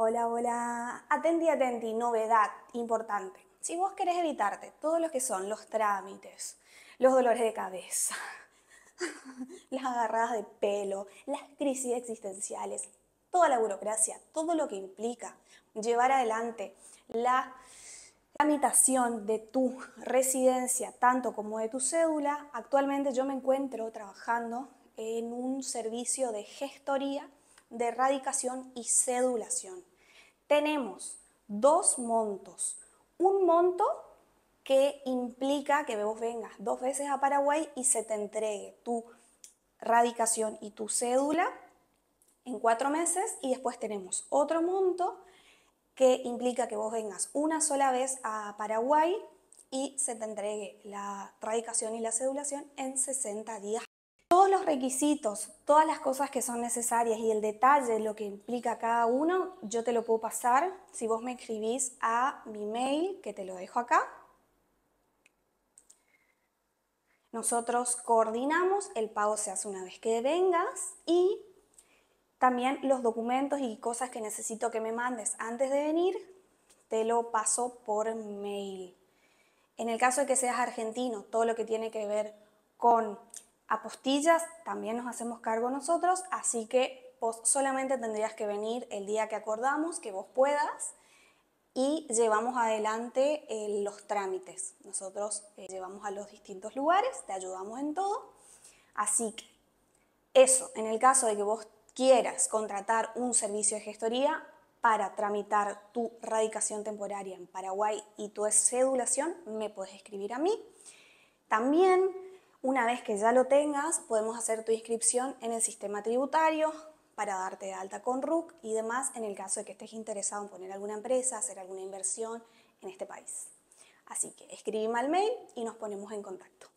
Hola, hola. Atendi, atendi, novedad importante. Si vos querés evitarte todos los que son los trámites, los dolores de cabeza, las agarradas de pelo, las crisis existenciales, toda la burocracia, todo lo que implica llevar adelante la tramitación de tu residencia, tanto como de tu cédula, actualmente yo me encuentro trabajando en un servicio de gestoría de radicación y cedulación. Tenemos dos montos. Un monto que implica que vos vengas dos veces a Paraguay y se te entregue tu radicación y tu cédula en cuatro meses y después tenemos otro monto que implica que vos vengas una sola vez a Paraguay y se te entregue la radicación y la cedulación en 60 días todos los requisitos, todas las cosas que son necesarias y el detalle, de lo que implica cada uno, yo te lo puedo pasar si vos me escribís a mi mail, que te lo dejo acá. Nosotros coordinamos, el pago se hace una vez que vengas y también los documentos y cosas que necesito que me mandes antes de venir, te lo paso por mail. En el caso de que seas argentino, todo lo que tiene que ver con Apostillas también nos hacemos cargo nosotros, así que vos solamente tendrías que venir el día que acordamos, que vos puedas, y llevamos adelante eh, los trámites. Nosotros eh, llevamos a los distintos lugares, te ayudamos en todo. Así que eso, en el caso de que vos quieras contratar un servicio de gestoría para tramitar tu radicación temporaria en Paraguay y tu cedulación, me puedes escribir a mí. También una vez que ya lo tengas, podemos hacer tu inscripción en el sistema tributario para darte de alta con RUC y demás en el caso de que estés interesado en poner alguna empresa, hacer alguna inversión en este país. Así que escríbeme al mail y nos ponemos en contacto.